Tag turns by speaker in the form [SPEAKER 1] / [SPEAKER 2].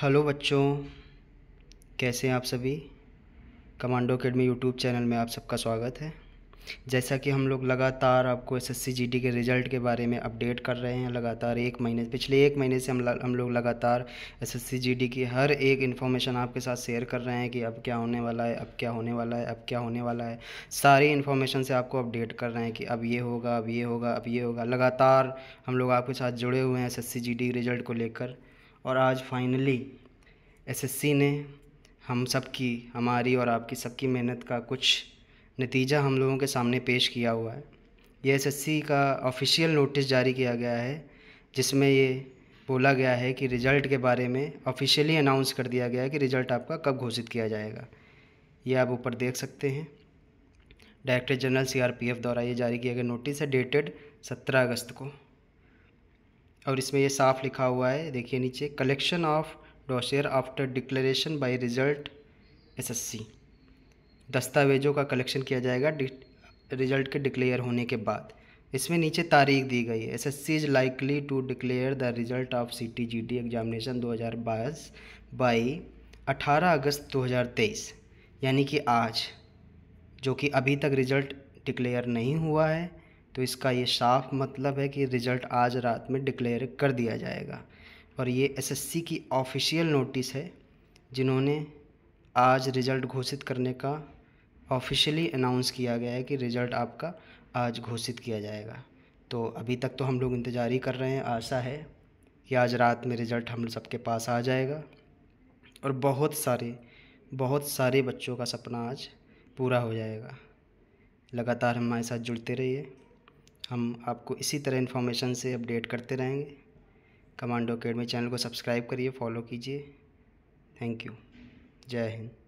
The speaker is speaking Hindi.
[SPEAKER 1] हेलो बच्चों कैसे हैं आप सभी कमांडो अकेडमी यूट्यूब चैनल में आप सबका स्वागत है जैसा कि हम लोग लगातार आपको एसएससी जीडी के रिज़ल्ट के बारे में अपडेट कर रहे हैं लगातार एक महीने पिछले एक महीने से हम ल, हम लोग लगातार एसएससी जीडी की हर एक इन्फॉर्मेशन आपके साथ शेयर कर रहे हैं कि अब क्या होने वाला है अब क्या होने वाला है अब क्या होने वाला है सारी इन्फॉर्मेशन से आपको अपडेट कर रहे हैं कि अब ये होगा अब ये होगा अब ये होगा लगातार हम लोग आपके साथ जुड़े हुए हैं एस एस रिज़ल्ट को लेकर और आज फाइनली एसएससी ने हम सब की हमारी और आपकी सबकी मेहनत का कुछ नतीजा हम लोगों के सामने पेश किया हुआ है ये एसएससी का ऑफिशियल नोटिस जारी किया गया है जिसमें ये बोला गया है कि रिज़ल्ट के बारे में ऑफिशियली अनाउंस कर दिया गया है कि रिज़ल्ट आपका कब घोषित किया जाएगा ये आप ऊपर देख सकते हैं डायरेक्टर जनरल सीआरपीएफ द्वारा ये जारी किया गया नोटिस है डेटेड सत्रह अगस्त को और इसमें ये साफ लिखा हुआ है देखिए नीचे कलेक्शन ऑफ डोशेयर after declaration by result SSC दस्तावेज़ों का कलेक्शन किया जाएगा रिजल्ट के डिक्लेयर होने के बाद इसमें नीचे तारीख दी गई है S S C is likely to declare the result of C T G T examination दो हज़ार बाईस बाई अठारह अगस्त दो हज़ार तेईस यानी कि आज जो कि अभी तक रिजल्ट डिक्लेयर नहीं हुआ है तो इसका ये साफ मतलब है कि रिज़ल्ट आज रात में डिक्लेयर कर दिया जाएगा और ये एसएससी की ऑफिशियल नोटिस है जिन्होंने आज रिज़ल्ट घोषित करने का ऑफिशियली अनाउंस किया गया है कि रिज़ल्ट आपका आज घोषित किया जाएगा तो अभी तक तो हम लोग इंतज़ार ही कर रहे हैं आशा है कि आज रात में रिज़ल्ट हम सबके पास आ जाएगा और बहुत सारे बहुत सारे बच्चों का सपना आज पूरा हो जाएगा लगातार हमारे साथ जुड़ते रहिए हम आपको इसी तरह इन्फॉर्मेशन से अपडेट करते रहेंगे कमांडो अकेडमी चैनल को सब्सक्राइब करिए फॉलो कीजिए थैंक यू जय हिंद